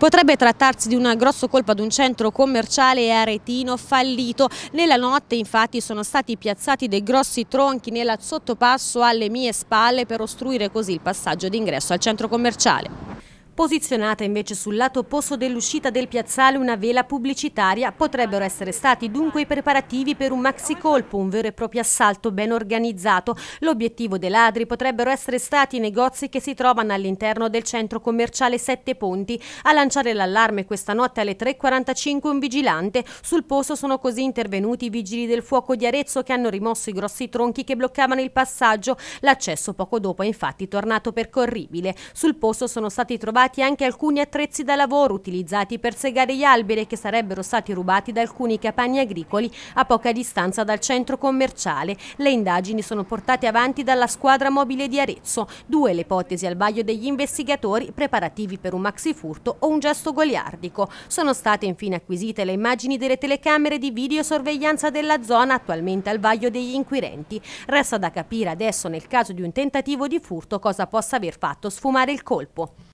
Potrebbe trattarsi di una grosso colpo ad un centro commerciale aretino fallito. Nella notte infatti sono stati piazzati dei grossi tronchi nel sottopasso alle mie spalle per ostruire così il passaggio d'ingresso al centro commerciale. Posizionata invece sul lato opposto dell'uscita del piazzale una vela pubblicitaria potrebbero essere stati dunque i preparativi per un maxi colpo, un vero e proprio assalto ben organizzato. L'obiettivo dei ladri potrebbero essere stati i negozi che si trovano all'interno del centro commerciale Sette Ponti. A lanciare l'allarme questa notte alle 3.45 un vigilante. Sul posto sono così intervenuti i vigili del fuoco di Arezzo che hanno rimosso i grossi tronchi che bloccavano il passaggio. L'accesso poco dopo è infatti tornato percorribile. Sul posto sono stati trovati recuperati anche alcuni attrezzi da lavoro utilizzati per segare gli alberi che sarebbero stati rubati da alcuni capanni agricoli a poca distanza dal centro commerciale. Le indagini sono portate avanti dalla squadra mobile di Arezzo. Due le ipotesi al vaglio degli investigatori preparativi per un maxifurto o un gesto goliardico. Sono state infine acquisite le immagini delle telecamere di videosorveglianza della zona attualmente al vaglio degli inquirenti. Resta da capire adesso nel caso di un tentativo di furto cosa possa aver fatto sfumare il colpo.